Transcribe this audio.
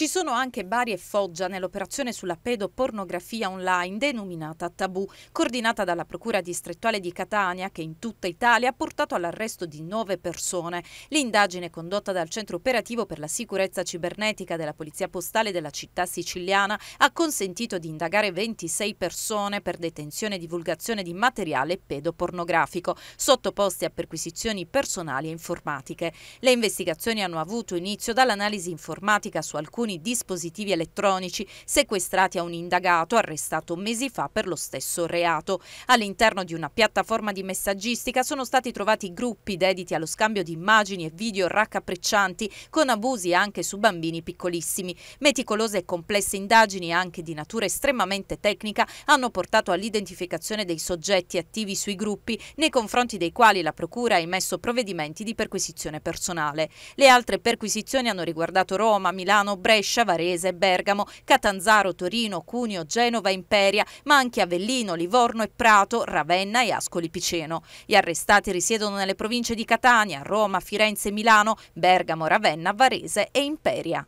Ci sono anche Bari e Foggia nell'operazione sulla pedopornografia online denominata Tabù, coordinata dalla Procura distrettuale di Catania che in tutta Italia ha portato all'arresto di nove persone. L'indagine condotta dal Centro Operativo per la Sicurezza Cibernetica della Polizia Postale della città siciliana ha consentito di indagare 26 persone per detenzione e divulgazione di materiale pedopornografico, sottoposte a perquisizioni personali e informatiche. Le investigazioni hanno avuto inizio dall'analisi informatica su alcuni alcuni dispositivi elettronici sequestrati a un indagato arrestato mesi fa per lo stesso reato. All'interno di una piattaforma di messaggistica sono stati trovati gruppi dediti allo scambio di immagini e video raccapriccianti con abusi anche su bambini piccolissimi. Meticolose e complesse indagini anche di natura estremamente tecnica hanno portato all'identificazione dei soggetti attivi sui gruppi nei confronti dei quali la Procura ha emesso provvedimenti di perquisizione personale. Le altre perquisizioni hanno riguardato Roma, Milano, Brescia, Brescia, Varese, Bergamo, Catanzaro, Torino, Cuneo, Genova, Imperia, ma anche Avellino, Livorno e Prato, Ravenna e Ascoli Piceno. Gli arrestati risiedono nelle province di Catania, Roma, Firenze, Milano, Bergamo, Ravenna, Varese e Imperia.